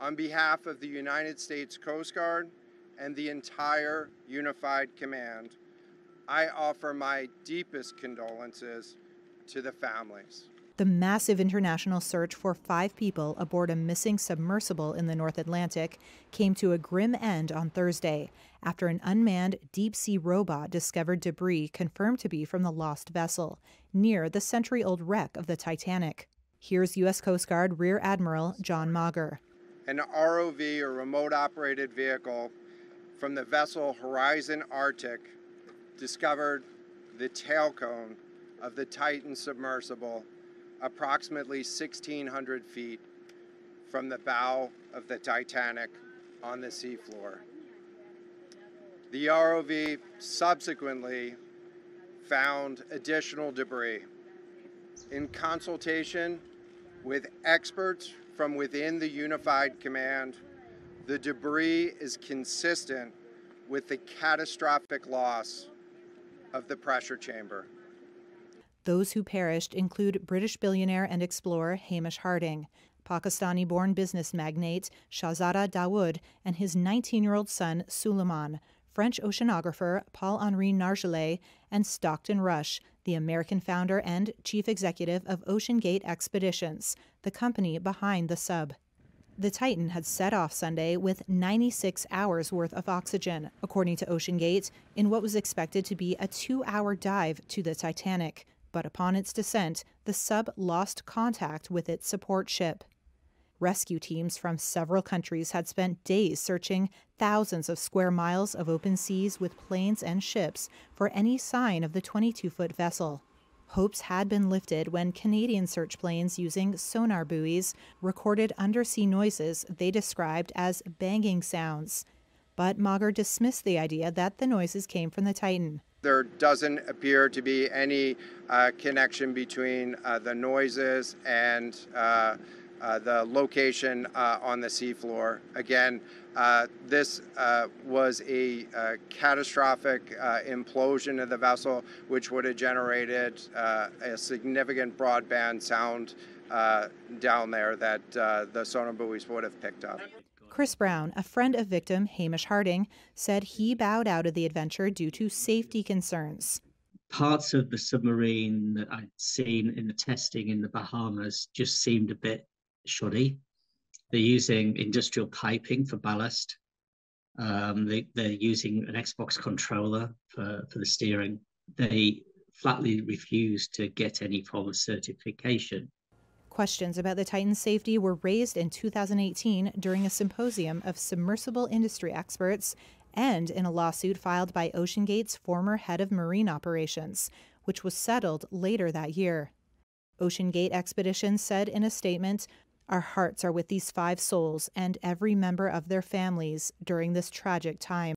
on behalf of the United States Coast Guard and the entire Unified Command, I offer my deepest condolences to the families. The massive international search for five people aboard a missing submersible in the North Atlantic came to a grim end on Thursday after an unmanned deep sea robot discovered debris confirmed to be from the lost vessel near the century old wreck of the Titanic. Here's U.S. Coast Guard Rear Admiral John Mauger an ROV or remote operated vehicle from the vessel Horizon Arctic discovered the tail cone of the Titan submersible approximately 1,600 feet from the bow of the Titanic on the seafloor. The ROV subsequently found additional debris. In consultation with experts from within the unified command, the debris is consistent with the catastrophic loss of the pressure chamber. Those who perished include British billionaire and explorer Hamish Harding, Pakistani born business magnate Shahzada Dawood, and his 19 year old son Suleiman, French oceanographer Paul Henri Nargelet, and Stockton Rush, the American founder and chief executive of OceanGate Expeditions, the company behind the sub. The Titan had set off Sunday with 96 hours worth of oxygen, according to OceanGate, in what was expected to be a two hour dive to the Titanic. But upon its descent, the sub lost contact with its support ship. Rescue teams from several countries had spent days searching thousands of square miles of open seas with planes and ships for any sign of the 22 foot vessel. Hopes had been lifted when Canadian search planes using sonar buoys recorded undersea noises they described as banging sounds. But Mauger dismissed the idea that the noises came from the Titan. There doesn't appear to be any uh, connection between uh, the noises and uh, uh, the location uh, on the seafloor. Again, uh, this was a catastrophic implosion of the vessel, which would have generated a significant broadband sound down there that the sonar buoys would have picked up. Chris Brown, a friend of victim Hamish Harding, said he bowed out of the adventure due to safety concerns. Parts of the submarine that I'd seen in the testing in the Bahamas just seemed a bit shoddy. They're using industrial piping for ballast. Um, they, are using an Xbox controller for, for the steering. They flatly refuse to get any form of certification. Questions about the Titan's safety were raised in 2018 during a symposium of submersible industry experts and in a lawsuit filed by OceanGate's former head of marine operations, which was settled later that year. OceanGate Expeditions said in a statement our hearts are with these five souls and every member of their families during this tragic time.